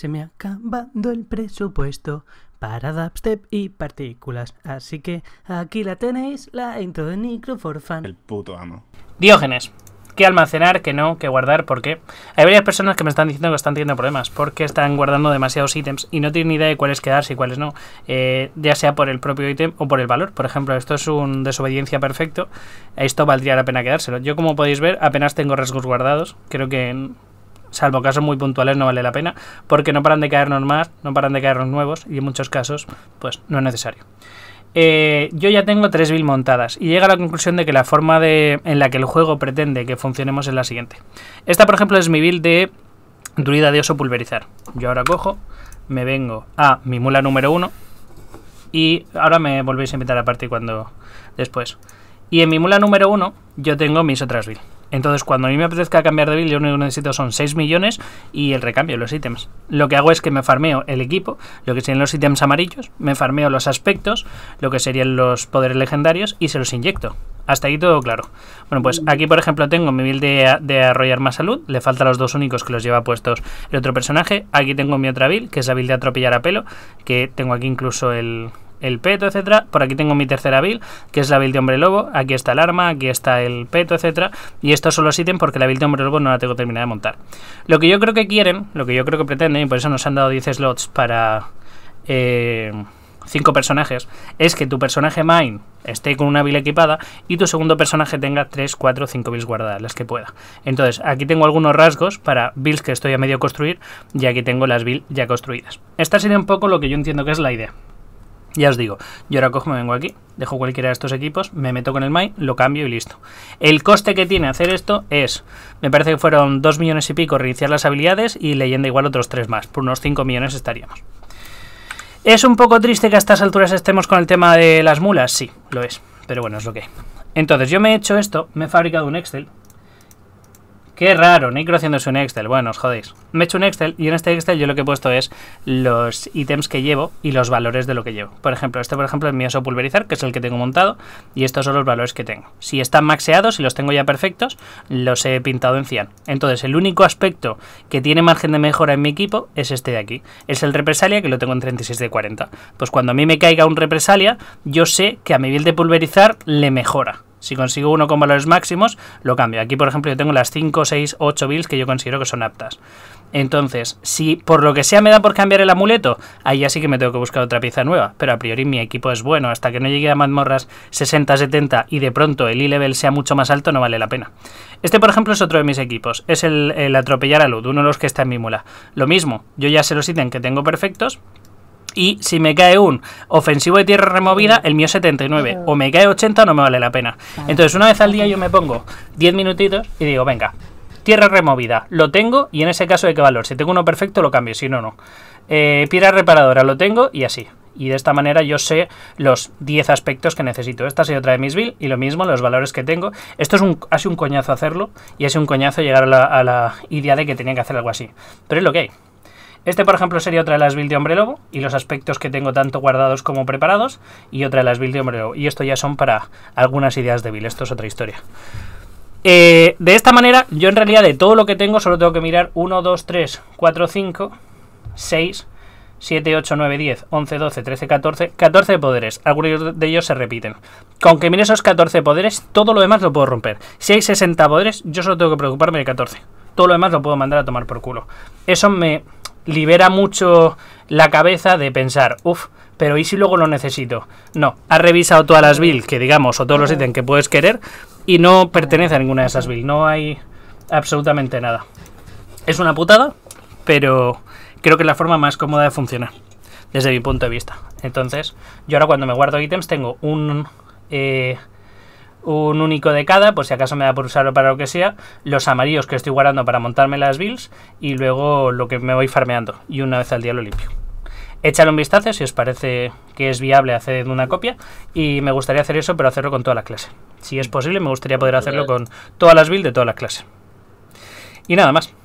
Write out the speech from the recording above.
Se me ha acabado el presupuesto para dubstep y partículas. Así que aquí la tenéis, la intro de Nicro for El puto amo. Diógenes. ¿Qué almacenar, que no, ¿Qué guardar, porque hay varias personas que me están diciendo que están teniendo problemas porque están guardando demasiados ítems y no tienen ni idea de cuáles quedarse y cuáles no, eh, ya sea por el propio ítem o por el valor. Por ejemplo, esto es un desobediencia perfecto, esto valdría la pena quedárselo. Yo, como podéis ver, apenas tengo rasgos guardados, creo que salvo casos muy puntuales, no vale la pena, porque no paran de caernos más, no paran de caernos nuevos, y en muchos casos, pues no es necesario. Eh, yo ya tengo tres builds montadas y llega a la conclusión de que la forma de, en la que el juego pretende que funcionemos es la siguiente. Esta, por ejemplo, es mi build de druida de oso pulverizar. Yo ahora cojo, me vengo a mi mula número 1 y ahora me volvéis a invitar a partir cuando después. Y en mi mula número 1 yo tengo mis otras builds. Entonces, cuando a mí me apetezca cambiar de build, yo único que necesito son 6 millones y el recambio de los ítems. Lo que hago es que me farmeo el equipo, lo que serían los ítems amarillos, me farmeo los aspectos, lo que serían los poderes legendarios y se los inyecto. Hasta ahí todo claro. Bueno, pues aquí, por ejemplo, tengo mi build de, de arrollar más salud. Le faltan los dos únicos que los lleva puestos el otro personaje. Aquí tengo mi otra build, que es la build de atropellar a pelo, que tengo aquí incluso el, el peto, etcétera. Por aquí tengo mi tercera build, que es la build de hombre lobo. Aquí está el arma, aquí está el peto, etcétera. Y esto solo los porque la build de hombre lobo no la tengo terminada de montar. Lo que yo creo que quieren, lo que yo creo que pretenden, y por eso nos han dado 10 slots para... Eh, cinco personajes, es que tu personaje main esté con una build equipada y tu segundo personaje tenga 3, 4, 5 builds guardadas, las que pueda. Entonces, aquí tengo algunos rasgos para builds que estoy a medio construir y aquí tengo las builds ya construidas. Esta sería un poco lo que yo entiendo que es la idea. Ya os digo, yo ahora cojo, me vengo aquí, dejo cualquiera de estos equipos, me meto con el Mai, lo cambio y listo. El coste que tiene hacer esto es, me parece que fueron 2 millones y pico reiniciar las habilidades y leyenda igual otros 3 más, por unos 5 millones estaríamos. ¿Es un poco triste que a estas alturas estemos con el tema de las mulas? Sí, lo es, pero bueno, es lo que Entonces yo me he hecho esto, me he fabricado un Excel, Qué raro, Necro haciéndose un Excel. Bueno, os jodéis. Me he hecho un Excel y en este Excel yo lo que he puesto es los ítems que llevo y los valores de lo que llevo. Por ejemplo, este por ejemplo es mi oso pulverizar, que es el que tengo montado, y estos son los valores que tengo. Si están maxeados y si los tengo ya perfectos, los he pintado en cian. Entonces, el único aspecto que tiene margen de mejora en mi equipo es este de aquí. Es el represalia, que lo tengo en 36 de 40. Pues cuando a mí me caiga un represalia, yo sé que a mi nivel de pulverizar le mejora. Si consigo uno con valores máximos, lo cambio. Aquí, por ejemplo, yo tengo las 5, 6, 8 bills que yo considero que son aptas. Entonces, si por lo que sea me da por cambiar el amuleto, ahí ya sí que me tengo que buscar otra pieza nueva. Pero a priori mi equipo es bueno. Hasta que no llegue a mazmorras 60-70 y de pronto el e-level sea mucho más alto, no vale la pena. Este, por ejemplo, es otro de mis equipos. Es el, el atropellar a Lud, uno de los que está en mi mula. Lo mismo, yo ya sé los ítems que tengo perfectos, y si me cae un ofensivo de tierra removida, el mío 79. O me cae 80, no me vale la pena. Entonces, una vez al día yo me pongo 10 minutitos y digo, venga, tierra removida, lo tengo y en ese caso de qué valor. Si tengo uno perfecto, lo cambio, si no, no. Eh, piedra reparadora, lo tengo y así. Y de esta manera yo sé los 10 aspectos que necesito. Esta ha otra de mis build y lo mismo, los valores que tengo. Esto es un, un coñazo hacerlo y ha un coñazo llegar a la idea de que tenía que hacer algo así. Pero es lo que hay. Este, por ejemplo, sería otra de las builds de Hombre Lobo y los aspectos que tengo tanto guardados como preparados y otra de las builds de Hombre Lobo. Y esto ya son para algunas ideas débiles, esto es otra historia. Eh, de esta manera, yo en realidad de todo lo que tengo solo tengo que mirar 1, 2, 3, 4, 5, 6, 7, 8, 9, 10, 11, 12, 13, 14, 14 poderes. Algunos de ellos se repiten. Con que mire esos 14 poderes, todo lo demás lo puedo romper. Si hay 60 poderes, yo solo tengo que preocuparme de 14. Todo lo demás lo puedo mandar a tomar por culo. Eso me libera mucho la cabeza de pensar, uff, pero ¿y si luego lo necesito? No, ha revisado todas las builds que digamos, o todos los ítems que puedes querer, y no pertenece a ninguna de esas builds, no hay absolutamente nada. Es una putada, pero creo que es la forma más cómoda de funcionar, desde mi punto de vista. Entonces, yo ahora cuando me guardo ítems tengo un... Eh, un único de cada, por si acaso me da por usarlo para lo que sea, los amarillos que estoy guardando para montarme las bills y luego lo que me voy farmeando y una vez al día lo limpio. Échale un vistazo si os parece que es viable hacer una copia y me gustaría hacer eso, pero hacerlo con toda la clase. Si es posible, me gustaría poder hacerlo con todas las builds de toda la clase. Y nada más.